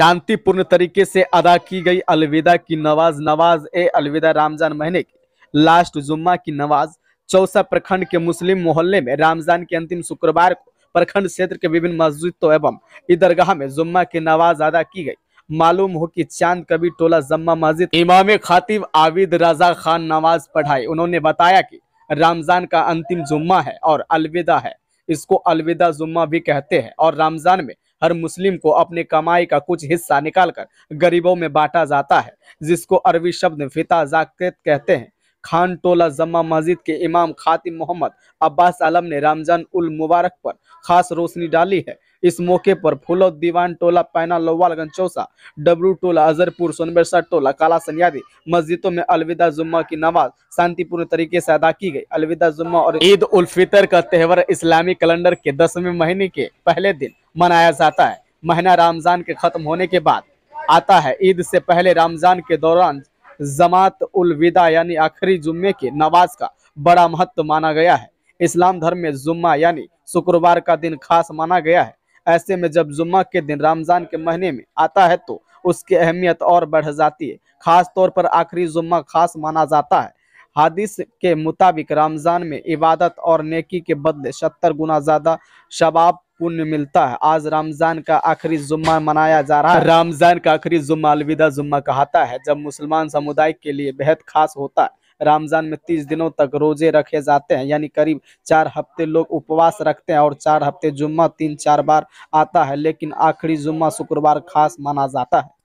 शांतिपूर्ण तरीके से अदा की गई अलविदा की नवाज नवाज ए अलविदा रामजान महीने की लास्ट जुम्मा की नवाज चौसा प्रखंड के मुस्लिम मोहल्ले में रामजान के अंतिम शुक्रवार को प्रखंड क्षेत्र के विभिन्न मस्जिदों एवं ईदरगाह में जुम्मा की नवाज अदा की गई मालूम हो कि चांद कभी टोला जम्मा मस्जिद इमाम खातिब आविद रजा खान नवाज पढ़ाई उन्होंने बताया कि रमजान का अंतिम जुम्मा है और अलविदा है इसको अलविदा जुम्मा भी कहते हैं और रमजान में हर मुस्लिम को अपने कमाई का कुछ हिस्सा निकालकर गरीबों में बांटा जाता है जिसको अरबी शब्द फिता जाकेत कहते हैं खान टोला जम्मा मस्जिद के इमाम खातिम मोहम्मद अब्बास आलम ने रमजान उल मुबारक पर खास रोशनी डाली है इस मौके पर फूलो दीवान टोला पैना लोवालगंज चौसा डबरू टोला अजरपुर सोनबरसा टोला काला सनियादी मस्जिदों में अलविदा जुम्मा की नमाज शांतिपूर्ण तरीके से अदा की गई अलविदा जुम्मा और ईद उल फितर का त्यौहार इस्लामी कैलेंडर के दसवें महीने के पहले दिन मनाया जाता है महीना रमजान के खत्म होने के बाद आता है ईद से पहले रामजान के दौरान जमात उल विदा यानी आखिरी जुम्मे की नमाज का बड़ा महत्व माना गया है इस्लाम धर्म में जुम्मा यानी शुक्रवार का दिन खास माना गया है ऐसे में जब जुम्मा के दिन रमज़ान के महीने में आता है तो उसकी अहमियत और बढ़ जाती है ख़ास तौर पर आखिरी जुम्मा खास माना जाता है हादिस के मुताबिक रमज़ान में इबादत और नेकी के बदले सत्तर गुना ज़्यादा शबाब पुण्य मिलता है आज रमज़ान का आखिरी जुम्मा मनाया जा रहा है रमज़ान का आखिरी जुम्मा अलविदा जुम्मा कहता है जब मुसलमान समुदाय के लिए बेहद खास होता है रमजान में तीस दिनों तक रोजे रखे जाते हैं यानी करीब चार हफ्ते लोग उपवास रखते हैं और चार हफ्ते जुम्मा तीन चार बार आता है लेकिन आखिरी जुम्मा शुक्रवार खास माना जाता है